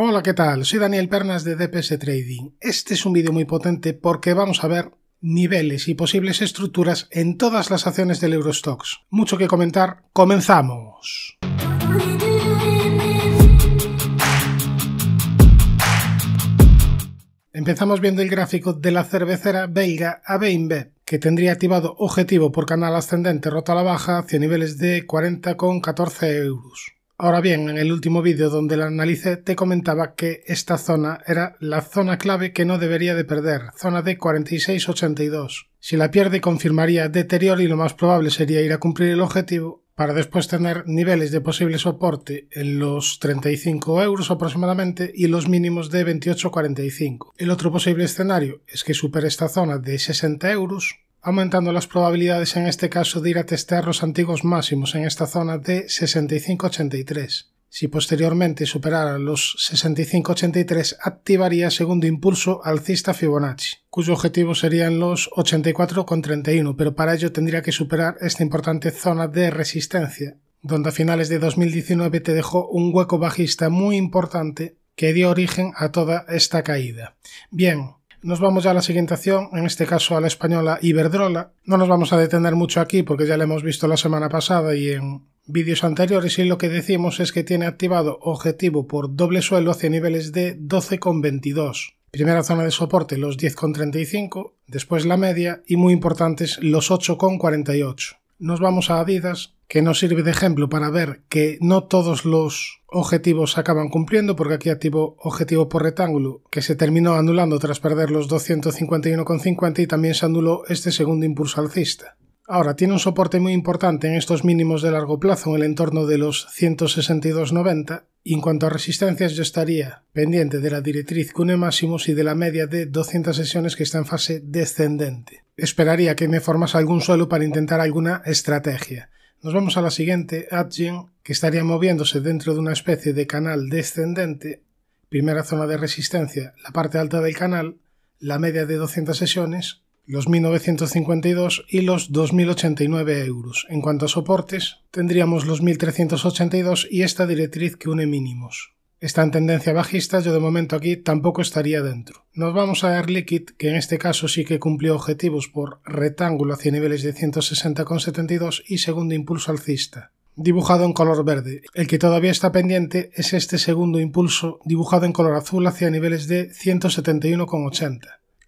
Hola, ¿qué tal? Soy Daniel Pernas de DPS Trading. Este es un vídeo muy potente porque vamos a ver niveles y posibles estructuras en todas las acciones del Eurostox. Mucho que comentar, comenzamos. Empezamos viendo el gráfico de la cervecera veiga AB que tendría activado objetivo por canal ascendente roto a la baja hacia niveles de 40,14 euros. Ahora bien, en el último vídeo donde la analicé te comentaba que esta zona era la zona clave que no debería de perder, zona de 4682. Si la pierde confirmaría deterioro y lo más probable sería ir a cumplir el objetivo para después tener niveles de posible soporte en los 35 euros aproximadamente y los mínimos de 28,45. El otro posible escenario es que supere esta zona de 60 euros aumentando las probabilidades en este caso de ir a testear los antiguos máximos en esta zona de 65.83. Si posteriormente superara los 65.83 activaría segundo impulso alcista Fibonacci, cuyo objetivo serían los 84.31, pero para ello tendría que superar esta importante zona de resistencia, donde a finales de 2019 te dejó un hueco bajista muy importante que dio origen a toda esta caída. Bien, nos vamos ya a la siguiente acción, en este caso a la española Iberdrola. No nos vamos a detener mucho aquí porque ya la hemos visto la semana pasada y en vídeos anteriores y lo que decimos es que tiene activado objetivo por doble suelo hacia niveles de 12,22. Primera zona de soporte los 10,35, después la media y muy importantes los 8,48. Nos vamos a Adidas, que nos sirve de ejemplo para ver que no todos los objetivos acaban cumpliendo, porque aquí activo objetivo por rectángulo, que se terminó anulando tras perder los 251,50 y también se anuló este segundo impulso alcista. Ahora, tiene un soporte muy importante en estos mínimos de largo plazo en el entorno de los 162,90 y en cuanto a resistencias yo estaría pendiente de la directriz Cune máximos y de la media de 200 sesiones que está en fase descendente. Esperaría que me formase algún suelo para intentar alguna estrategia. Nos vamos a la siguiente, Adjin, que estaría moviéndose dentro de una especie de canal descendente, primera zona de resistencia, la parte alta del canal, la media de 200 sesiones, los 1952 y los 2089 euros. En cuanto a soportes, tendríamos los 1382 y esta directriz que une mínimos está en tendencia bajista, yo de momento aquí tampoco estaría dentro. Nos vamos a Air Liquid, que en este caso sí que cumplió objetivos por rectángulo hacia niveles de 160,72 y segundo impulso alcista, dibujado en color verde. El que todavía está pendiente es este segundo impulso dibujado en color azul hacia niveles de 171,80.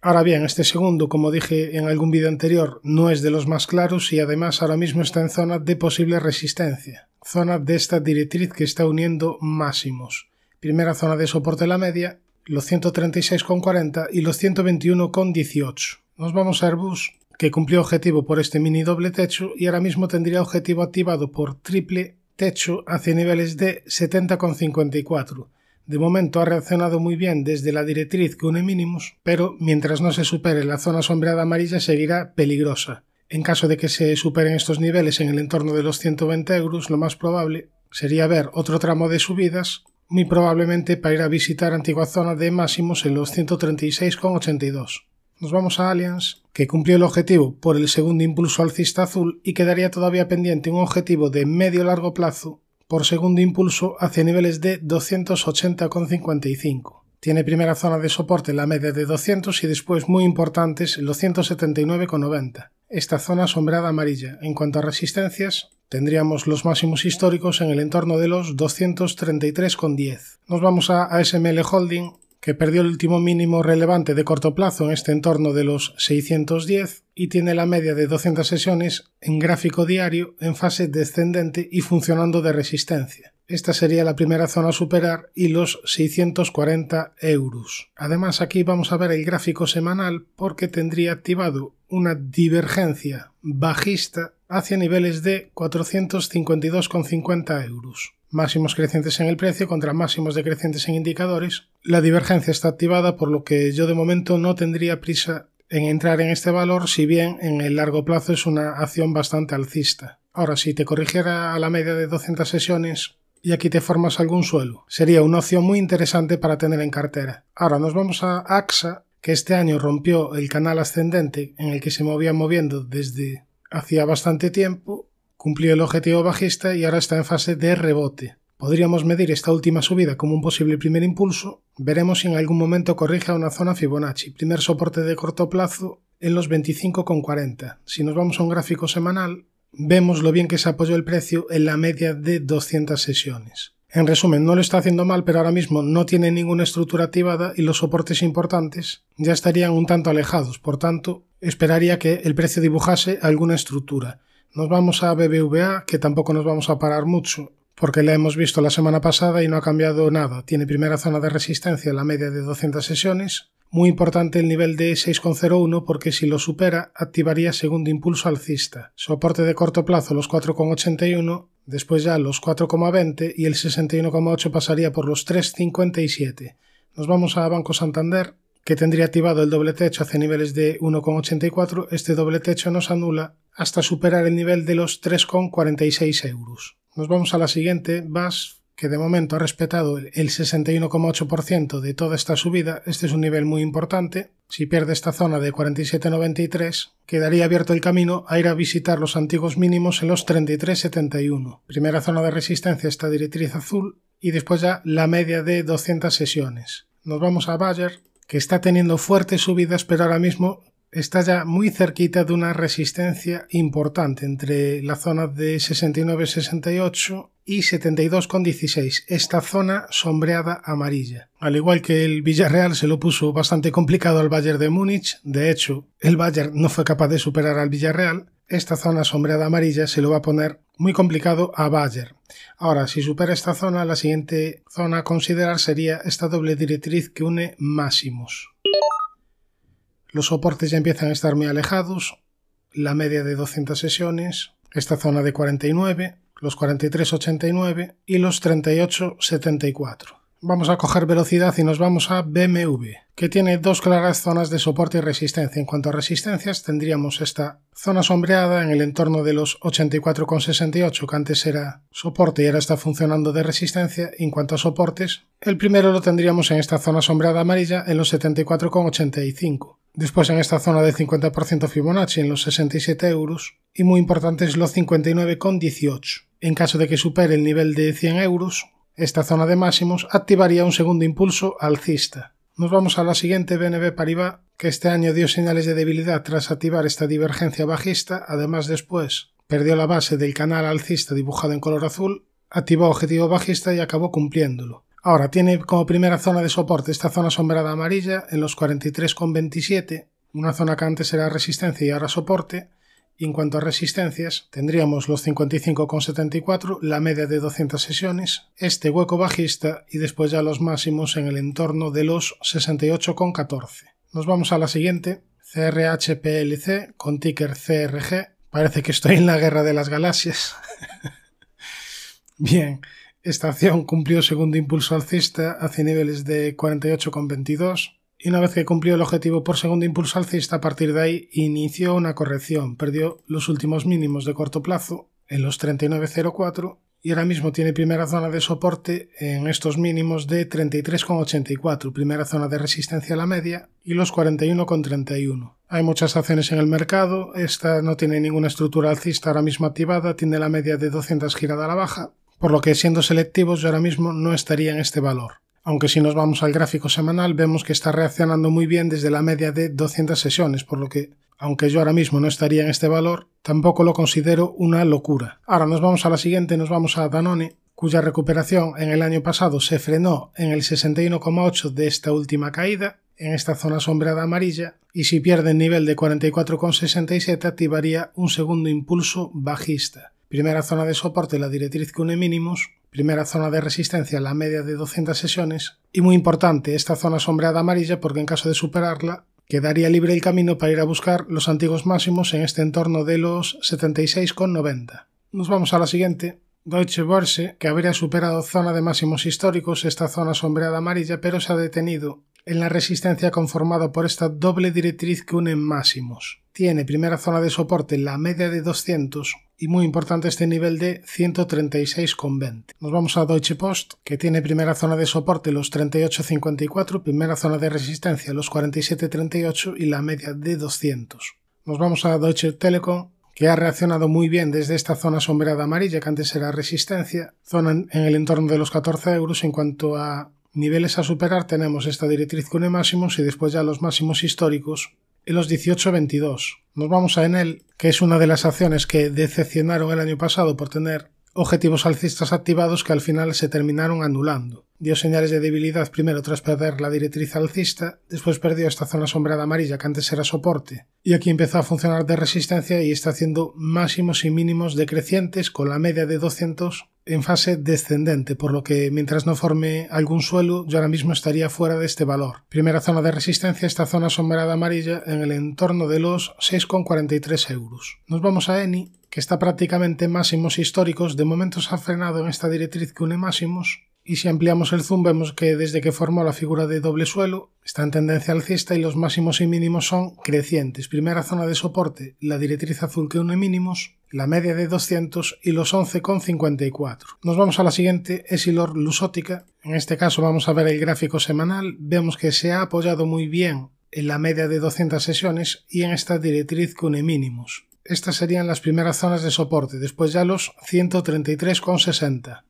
Ahora bien, este segundo, como dije en algún vídeo anterior, no es de los más claros y además ahora mismo está en zona de posible resistencia, zona de esta directriz que está uniendo máximos primera zona de soporte la media, los 136,40 y los 121,18. Nos vamos a Airbus, que cumplió objetivo por este mini doble techo y ahora mismo tendría objetivo activado por triple techo hacia niveles de 70,54. De momento ha reaccionado muy bien desde la directriz que une mínimos, pero mientras no se supere la zona sombreada amarilla seguirá peligrosa. En caso de que se superen estos niveles en el entorno de los 120 euros, lo más probable sería ver otro tramo de subidas muy probablemente para ir a visitar antigua zona de máximos en los 136,82. Nos vamos a Allianz, que cumplió el objetivo por el segundo impulso alcista azul y quedaría todavía pendiente un objetivo de medio-largo plazo por segundo impulso hacia niveles de 280,55. Tiene primera zona de soporte en la media de 200 y después muy importantes los 179,90 esta zona sombrada amarilla. En cuanto a resistencias, tendríamos los máximos históricos en el entorno de los 233,10. Nos vamos a ASML Holding, que perdió el último mínimo relevante de corto plazo en este entorno de los 610 y tiene la media de 200 sesiones en gráfico diario en fase descendente y funcionando de resistencia. Esta sería la primera zona a superar y los 640 euros. Además aquí vamos a ver el gráfico semanal porque tendría activado una divergencia bajista hacia niveles de 452,50 euros. Máximos crecientes en el precio contra máximos decrecientes en indicadores. La divergencia está activada por lo que yo de momento no tendría prisa en entrar en este valor si bien en el largo plazo es una acción bastante alcista. Ahora, si te corrigiera a la media de 200 sesiones, y aquí te formas algún suelo. Sería una opción muy interesante para tener en cartera. Ahora nos vamos a AXA que este año rompió el canal ascendente en el que se movía moviendo desde hacía bastante tiempo, cumplió el objetivo bajista y ahora está en fase de rebote. Podríamos medir esta última subida como un posible primer impulso. Veremos si en algún momento corrige a una zona Fibonacci, primer soporte de corto plazo en los 25,40. Si nos vamos a un gráfico semanal, vemos lo bien que se apoyó el precio en la media de 200 sesiones. En resumen, no lo está haciendo mal, pero ahora mismo no tiene ninguna estructura activada y los soportes importantes ya estarían un tanto alejados, por tanto, esperaría que el precio dibujase alguna estructura. Nos vamos a BBVA, que tampoco nos vamos a parar mucho, porque la hemos visto la semana pasada y no ha cambiado nada. Tiene primera zona de resistencia, la media de 200 sesiones. Muy importante el nivel de 6,01 porque si lo supera activaría segundo impulso alcista. Soporte de corto plazo los 4,81 después ya los 4,20 y el 61,8 pasaría por los 3,57. Nos vamos a Banco Santander, que tendría activado el doble techo hacia niveles de 1,84. Este doble techo nos anula hasta superar el nivel de los 3,46 euros. Nos vamos a la siguiente, BAS que de momento ha respetado el 61,8% de toda esta subida, este es un nivel muy importante. Si pierde esta zona de 47,93, quedaría abierto el camino a ir a visitar los antiguos mínimos en los 33,71. Primera zona de resistencia esta directriz azul y después ya la media de 200 sesiones. Nos vamos a Bayer, que está teniendo fuertes subidas, pero ahora mismo está ya muy cerquita de una resistencia importante entre la zona de 69,68% y 72,16, esta zona sombreada amarilla. Al igual que el Villarreal se lo puso bastante complicado al Bayern de Múnich, de hecho, el Bayern no fue capaz de superar al Villarreal, esta zona sombreada amarilla se lo va a poner muy complicado a Bayer. Ahora, si supera esta zona, la siguiente zona a considerar sería esta doble directriz que une máximos. Los soportes ya empiezan a estar muy alejados, la media de 200 sesiones, esta zona de 49, los 4389 y los 3874. Vamos a coger velocidad y nos vamos a BMW, que tiene dos claras zonas de soporte y resistencia. En cuanto a resistencias, tendríamos esta zona sombreada en el entorno de los 84,68, que antes era soporte y ahora está funcionando de resistencia. En cuanto a soportes, el primero lo tendríamos en esta zona sombreada amarilla en los 74,85. Después en esta zona de 50% Fibonacci en los 67 euros y muy importante es los 59,18. En caso de que supere el nivel de 100 euros, esta zona de máximos activaría un segundo impulso alcista. Nos vamos a la siguiente BNB Paribas, que este año dio señales de debilidad tras activar esta divergencia bajista, además después perdió la base del canal alcista dibujado en color azul, activó objetivo bajista y acabó cumpliéndolo. Ahora tiene como primera zona de soporte esta zona sombreada amarilla en los 43,27, una zona que antes era resistencia y ahora soporte, en cuanto a resistencias, tendríamos los 55,74, la media de 200 sesiones, este hueco bajista y después ya los máximos en el entorno de los 68,14. Nos vamos a la siguiente, CRHPLC con ticker CRG. Parece que estoy en la guerra de las galaxias. Bien, esta acción cumplió segundo impulso alcista hacia niveles de 48,22 y una vez que cumplió el objetivo por segundo impulso alcista, a partir de ahí inició una corrección, perdió los últimos mínimos de corto plazo en los 39.04 y ahora mismo tiene primera zona de soporte en estos mínimos de 33,84, primera zona de resistencia a la media y los 41,31. Hay muchas acciones en el mercado, esta no tiene ninguna estructura alcista ahora mismo activada, tiene la media de 200 girada a la baja, por lo que siendo selectivos yo ahora mismo no estaría en este valor. Aunque si nos vamos al gráfico semanal vemos que está reaccionando muy bien desde la media de 200 sesiones, por lo que, aunque yo ahora mismo no estaría en este valor, tampoco lo considero una locura. Ahora nos vamos a la siguiente, nos vamos a Danone, cuya recuperación en el año pasado se frenó en el 61,8 de esta última caída, en esta zona sombreada amarilla, y si pierde el nivel de 44,67 activaría un segundo impulso bajista primera zona de soporte la directriz que une mínimos, primera zona de resistencia la media de 200 sesiones y muy importante esta zona sombreada amarilla porque en caso de superarla quedaría libre el camino para ir a buscar los antiguos máximos en este entorno de los 76,90. Nos vamos a la siguiente. Deutsche Börse, que habría superado zona de máximos históricos, esta zona sombreada amarilla, pero se ha detenido en la resistencia conformada por esta doble directriz que une máximos. Tiene primera zona de soporte la media de 200, y muy importante este nivel de 136,20. Nos vamos a Deutsche Post, que tiene primera zona de soporte los 38,54, primera zona de resistencia los 47,38 y la media de 200. Nos vamos a Deutsche Telekom, que ha reaccionado muy bien desde esta zona sombreada amarilla, que antes era resistencia, zona en el entorno de los 14 euros. En cuanto a niveles a superar, tenemos esta directriz con e máximos y después ya los máximos históricos en los 18-22. Nos vamos a en Enel, que es una de las acciones que decepcionaron el año pasado por tener objetivos alcistas activados que al final se terminaron anulando. Dio señales de debilidad primero tras perder la directriz alcista, después perdió esta zona sombrada amarilla que antes era soporte, y aquí empezó a funcionar de resistencia y está haciendo máximos y mínimos decrecientes con la media de 200 en fase descendente, por lo que mientras no forme algún suelo, yo ahora mismo estaría fuera de este valor. Primera zona de resistencia, esta zona sombreada amarilla en el entorno de los 6,43 euros. Nos vamos a ENI que está prácticamente máximos históricos, de momento se ha frenado en esta directriz que une máximos, y si ampliamos el zoom vemos que desde que formó la figura de doble suelo está en tendencia alcista y los máximos y mínimos son crecientes. Primera zona de soporte, la directriz azul que une mínimos, la media de 200 y los 11,54. Nos vamos a la siguiente, Esilor Lusótica. En este caso vamos a ver el gráfico semanal. Vemos que se ha apoyado muy bien en la media de 200 sesiones y en esta directriz que une mínimos estas serían las primeras zonas de soporte, después ya los 133,60.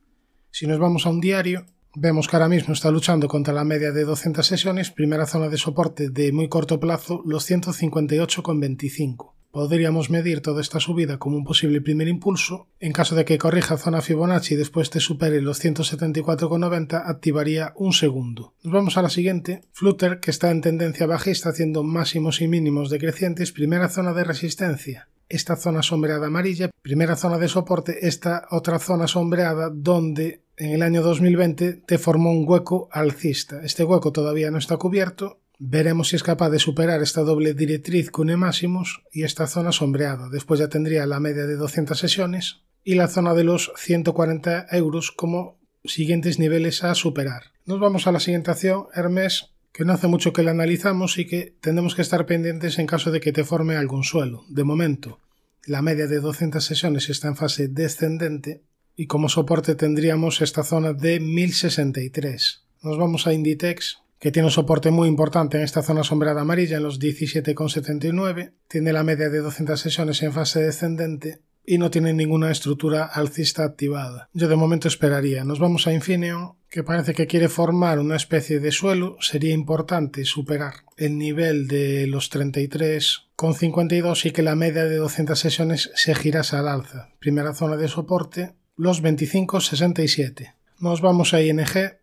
Si nos vamos a un diario, vemos que ahora mismo está luchando contra la media de 200 sesiones, primera zona de soporte de muy corto plazo, los 158,25. Podríamos medir toda esta subida como un posible primer impulso. En caso de que corrija zona Fibonacci y después te supere los 174,90, activaría un segundo. Nos vamos a la siguiente. Flutter, que está en tendencia bajista haciendo máximos y mínimos decrecientes, primera zona de resistencia esta zona sombreada amarilla, primera zona de soporte, esta otra zona sombreada donde en el año 2020 te formó un hueco alcista. Este hueco todavía no está cubierto. Veremos si es capaz de superar esta doble directriz Cune Máximos y esta zona sombreada. Después ya tendría la media de 200 sesiones y la zona de los 140 euros como siguientes niveles a superar. Nos vamos a la siguiente acción, Hermes, que no hace mucho que la analizamos y que tenemos que estar pendientes en caso de que te forme algún suelo. De momento, la media de 200 sesiones está en fase descendente y como soporte tendríamos esta zona de 1063. Nos vamos a Inditex, que tiene un soporte muy importante en esta zona sombreada amarilla en los 17,79, tiene la media de 200 sesiones en fase descendente y no tiene ninguna estructura alcista activada. Yo de momento esperaría. Nos vamos a Infineon, que parece que quiere formar una especie de suelo. Sería importante superar el nivel de los 33 con 52 y que la media de 200 sesiones se girase al alza. Primera zona de soporte, los 25,67. Nos vamos a ING,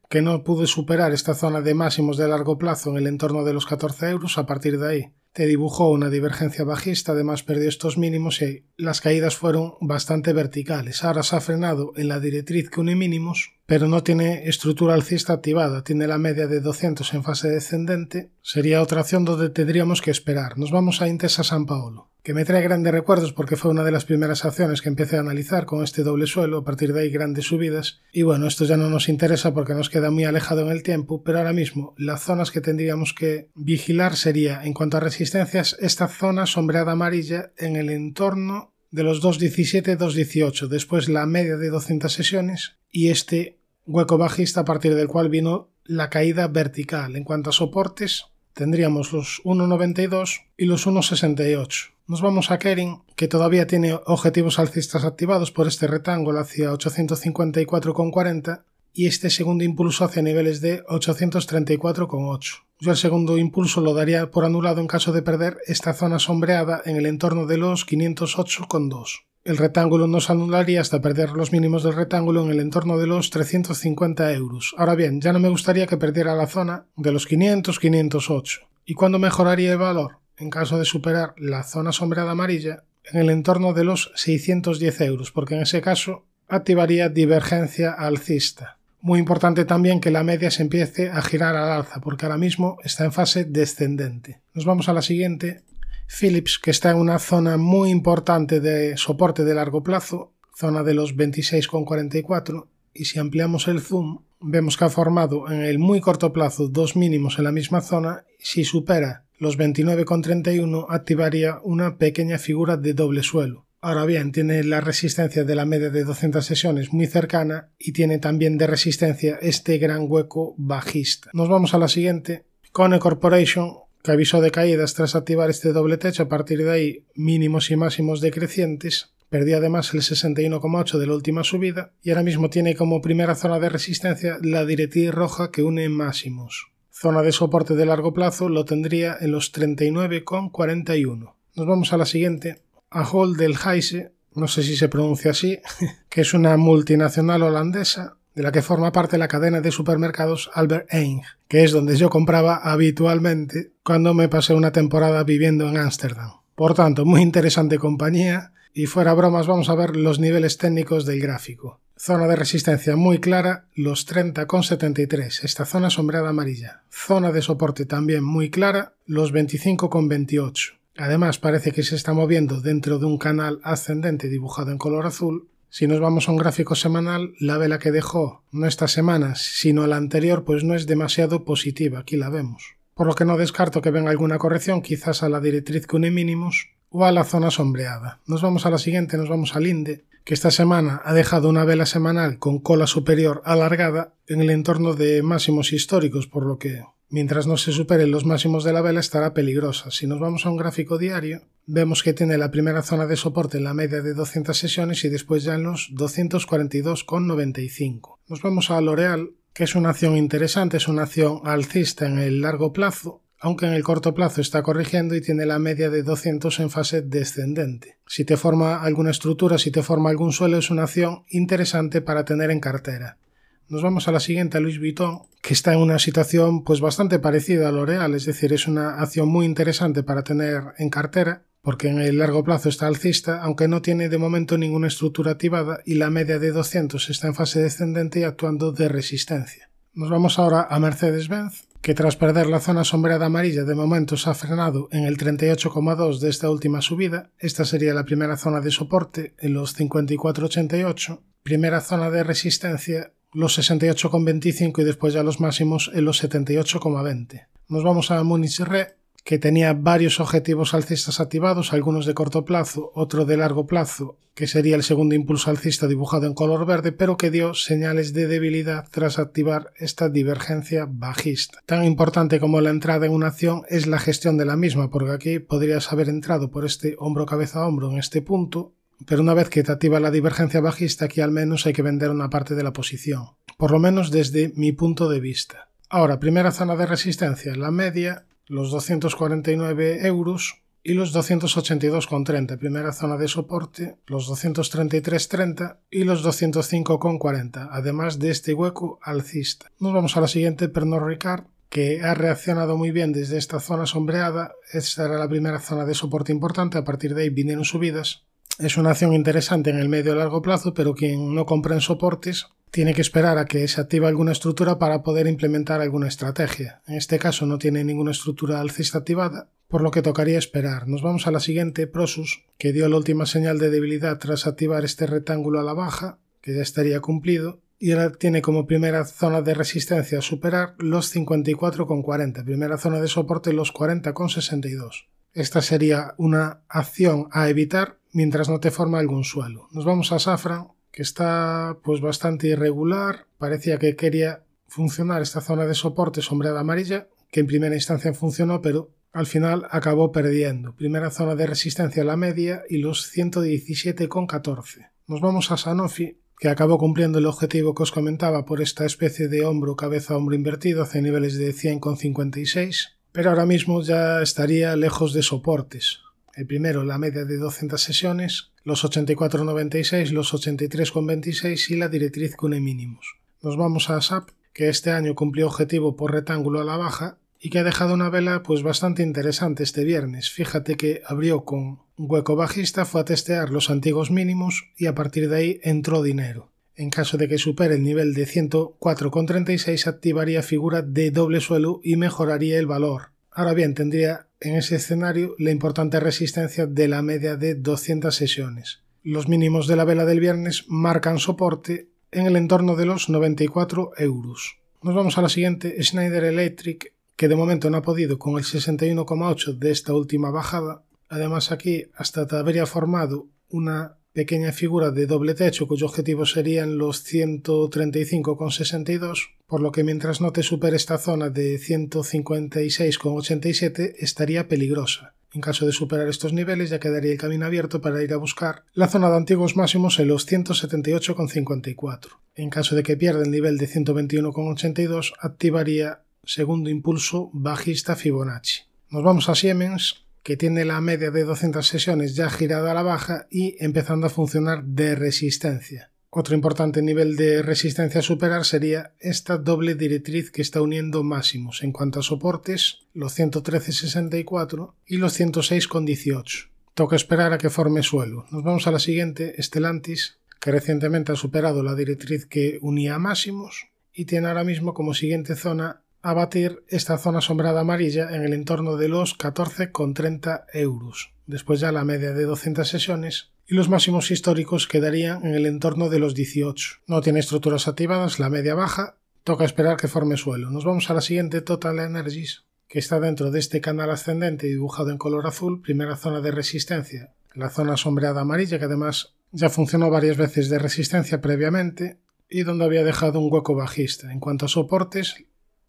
que no pude superar esta zona de máximos de largo plazo en el entorno de los 14 euros a partir de ahí. Se dibujó una divergencia bajista, además perdió estos mínimos y las caídas fueron bastante verticales. Ahora se ha frenado en la directriz que une mínimos, pero no tiene estructura alcista activada, tiene la media de 200 en fase descendente. Sería otra acción donde tendríamos que esperar. Nos vamos a Intesa San Paolo que me trae grandes recuerdos porque fue una de las primeras acciones que empecé a analizar con este doble suelo, a partir de ahí grandes subidas. Y bueno, esto ya no nos interesa porque nos queda muy alejado en el tiempo, pero ahora mismo las zonas que tendríamos que vigilar sería, en cuanto a resistencias, esta zona sombreada amarilla en el entorno de los 2.17-2.18, después la media de 200 sesiones y este hueco bajista a partir del cual vino la caída vertical. En cuanto a soportes, tendríamos los 1.92 y los 1.68. Nos vamos a Kering, que todavía tiene objetivos alcistas activados por este rectángulo hacia 854,40 y este segundo impulso hacia niveles de 834,8. Yo el segundo impulso lo daría por anulado en caso de perder esta zona sombreada en el entorno de los 508,2. El rectángulo no se anularía hasta perder los mínimos del rectángulo en el entorno de los 350 euros. Ahora bien, ya no me gustaría que perdiera la zona de los 500-508. ¿Y cuándo mejoraría el valor? En caso de superar la zona sombreada amarilla, en el entorno de los 610 euros, porque en ese caso activaría divergencia alcista. Muy importante también que la media se empiece a girar al alza, porque ahora mismo está en fase descendente. Nos vamos a la siguiente, Philips, que está en una zona muy importante de soporte de largo plazo, zona de los 26,44, y si ampliamos el zoom, vemos que ha formado en el muy corto plazo dos mínimos en la misma zona, si supera los 29,31 activaría una pequeña figura de doble suelo. Ahora bien, tiene la resistencia de la media de 200 sesiones muy cercana y tiene también de resistencia este gran hueco bajista. Nos vamos a la siguiente. Cone Corporation que avisó de caídas tras activar este doble techo, a partir de ahí mínimos y máximos decrecientes. Perdió además el 61,8 de la última subida y ahora mismo tiene como primera zona de resistencia la directriz roja que une máximos. Zona de soporte de largo plazo lo tendría en los 39,41. Nos vamos a la siguiente, a Hall del Heise, no sé si se pronuncia así, que es una multinacional holandesa de la que forma parte la cadena de supermercados Albert Heijn, que es donde yo compraba habitualmente cuando me pasé una temporada viviendo en Ámsterdam. Por tanto, muy interesante compañía y fuera bromas vamos a ver los niveles técnicos del gráfico. Zona de resistencia muy clara, los 30,73, esta zona sombreada amarilla. Zona de soporte también muy clara, los 25,28. Además parece que se está moviendo dentro de un canal ascendente dibujado en color azul si nos vamos a un gráfico semanal, la vela que dejó no esta semana, sino la anterior, pues no es demasiado positiva, aquí la vemos. Por lo que no descarto que venga alguna corrección, quizás a la directriz que une mínimos o a la zona sombreada. Nos vamos a la siguiente, nos vamos al INDE, que esta semana ha dejado una vela semanal con cola superior alargada en el entorno de máximos históricos, por lo que mientras no se superen los máximos de la vela estará peligrosa. Si nos vamos a un gráfico diario, vemos que tiene la primera zona de soporte en la media de 200 sesiones y después ya en los 242,95. Nos vamos a L'Oreal, que es una acción interesante, es una acción alcista en el largo plazo, aunque en el corto plazo está corrigiendo y tiene la media de 200 en fase descendente. Si te forma alguna estructura, si te forma algún suelo, es una acción interesante para tener en cartera. Nos vamos a la siguiente, a Luis Vuitton, que está en una situación pues bastante parecida a L'Oreal, es decir, es una acción muy interesante para tener en cartera, porque en el largo plazo está alcista, aunque no tiene de momento ninguna estructura activada y la media de 200 está en fase descendente y actuando de resistencia. Nos vamos ahora a Mercedes-Benz, que tras perder la zona sombreada amarilla de momento se ha frenado en el 38,2 de esta última subida, esta sería la primera zona de soporte en los 54,88, primera zona de resistencia los 68,25 y después ya los máximos en los 78,20. Nos vamos a Munich Re, que tenía varios objetivos alcistas activados, algunos de corto plazo, otro de largo plazo, que sería el segundo impulso alcista dibujado en color verde, pero que dio señales de debilidad tras activar esta divergencia bajista. Tan importante como la entrada en una acción es la gestión de la misma, porque aquí podrías haber entrado por este hombro cabeza a hombro en este punto, pero una vez que te activa la divergencia bajista, aquí al menos hay que vender una parte de la posición, por lo menos desde mi punto de vista. Ahora, primera zona de resistencia, la media, los 249 euros y los 282,30, primera zona de soporte, los 233,30 y los 205,40, además de este hueco alcista. Nos vamos a la siguiente, Pernod Ricard, que ha reaccionado muy bien desde esta zona sombreada. Esta era la primera zona de soporte importante, a partir de ahí vinieron subidas es una acción interesante en el medio y largo plazo, pero quien no compra en soportes tiene que esperar a que se active alguna estructura para poder implementar alguna estrategia. En este caso no tiene ninguna estructura alcista activada, por lo que tocaría esperar. Nos vamos a la siguiente, Prosus, que dio la última señal de debilidad tras activar este rectángulo a la baja, que ya estaría cumplido, y ahora tiene como primera zona de resistencia a superar los 54,40, primera zona de soporte los 40,62. Esta sería una acción a evitar mientras no te forma algún suelo. Nos vamos a Safran, que está pues bastante irregular, parecía que quería funcionar esta zona de soporte sombreada amarilla, que en primera instancia funcionó, pero al final acabó perdiendo. Primera zona de resistencia a la media y los 117,14. Nos vamos a Sanofi, que acabó cumpliendo el objetivo que os comentaba por esta especie de hombro, cabeza, hombro invertido hace niveles de 100,56, pero ahora mismo ya estaría lejos de soportes. El primero, la media de 200 sesiones, los 84,96, los 83,26 y la directriz Cune mínimos. Nos vamos a SAP, que este año cumplió objetivo por rectángulo a la baja y que ha dejado una vela pues bastante interesante este viernes. Fíjate que abrió con hueco bajista, fue a testear los antiguos mínimos y a partir de ahí entró dinero. En caso de que supere el nivel de 104,36 activaría figura de doble suelo y mejoraría el valor. Ahora bien, tendría en ese escenario la importante resistencia de la media de 200 sesiones. Los mínimos de la vela del viernes marcan soporte en el entorno de los 94 euros. Nos vamos a la siguiente, Schneider Electric, que de momento no ha podido con el 61,8 de esta última bajada. Además aquí hasta te habría formado una Pequeña figura de doble techo cuyo objetivo serían los 135,62, por lo que mientras no te supere esta zona de 156,87 estaría peligrosa. En caso de superar estos niveles ya quedaría el camino abierto para ir a buscar la zona de antiguos máximos en los 178,54. En caso de que pierda el nivel de 121,82 activaría segundo impulso bajista Fibonacci. Nos vamos a Siemens que tiene la media de 200 sesiones ya girada a la baja y empezando a funcionar de resistencia. Otro importante nivel de resistencia a superar sería esta doble directriz que está uniendo máximos en cuanto a soportes, los 113.64 y los 106.18. Toca esperar a que forme suelo. Nos vamos a la siguiente, Estelantis, que recientemente ha superado la directriz que unía máximos y tiene ahora mismo como siguiente zona batir esta zona asombrada amarilla en el entorno de los 14,30 euros, después ya la media de 200 sesiones y los máximos históricos quedarían en el entorno de los 18. No tiene estructuras activadas, la media baja, toca esperar que forme suelo. Nos vamos a la siguiente Total Energies, que está dentro de este canal ascendente dibujado en color azul, primera zona de resistencia, la zona sombreada amarilla que además ya funcionó varias veces de resistencia previamente y donde había dejado un hueco bajista. En cuanto a soportes,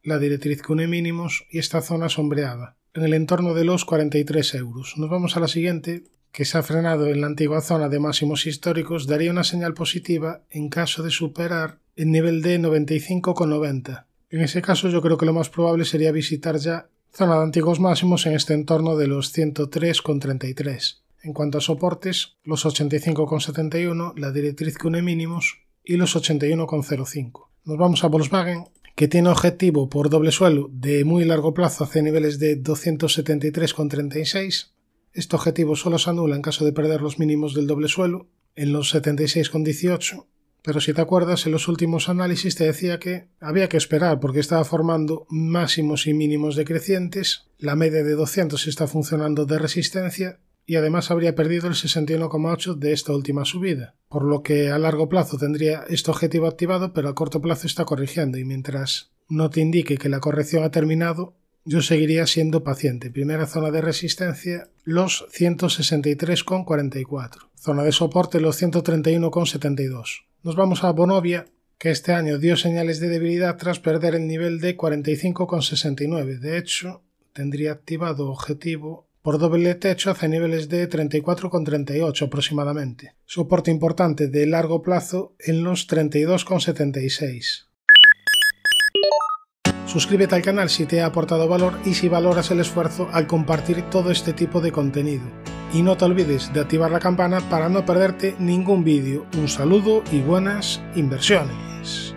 la directriz CUNE mínimos y esta zona sombreada, en el entorno de los 43 euros. Nos vamos a la siguiente, que se ha frenado en la antigua zona de máximos históricos, daría una señal positiva en caso de superar el nivel de 95,90. En ese caso yo creo que lo más probable sería visitar ya zona de antiguos máximos en este entorno de los 103,33. En cuanto a soportes, los 85,71, la directriz CUNE mínimos y los 81,05. Nos vamos a Volkswagen, que tiene objetivo por doble suelo de muy largo plazo hacia niveles de 273,36. Este objetivo solo se anula en caso de perder los mínimos del doble suelo, en los 76,18. Pero si te acuerdas, en los últimos análisis te decía que había que esperar porque estaba formando máximos y mínimos decrecientes, la media de 200 está funcionando de resistencia y además habría perdido el 61,8 de esta última subida, por lo que a largo plazo tendría este objetivo activado, pero a corto plazo está corrigiendo y mientras no te indique que la corrección ha terminado, yo seguiría siendo paciente. Primera zona de resistencia, los 163,44. Zona de soporte, los 131,72. Nos vamos a Bonovia, que este año dio señales de debilidad tras perder el nivel de 45,69. De hecho, tendría activado objetivo por doble techo hace niveles de 34,38 aproximadamente. Soporte importante de largo plazo en los 32,76. Suscríbete al canal si te ha aportado valor y si valoras el esfuerzo al compartir todo este tipo de contenido. Y no te olvides de activar la campana para no perderte ningún vídeo. Un saludo y buenas inversiones.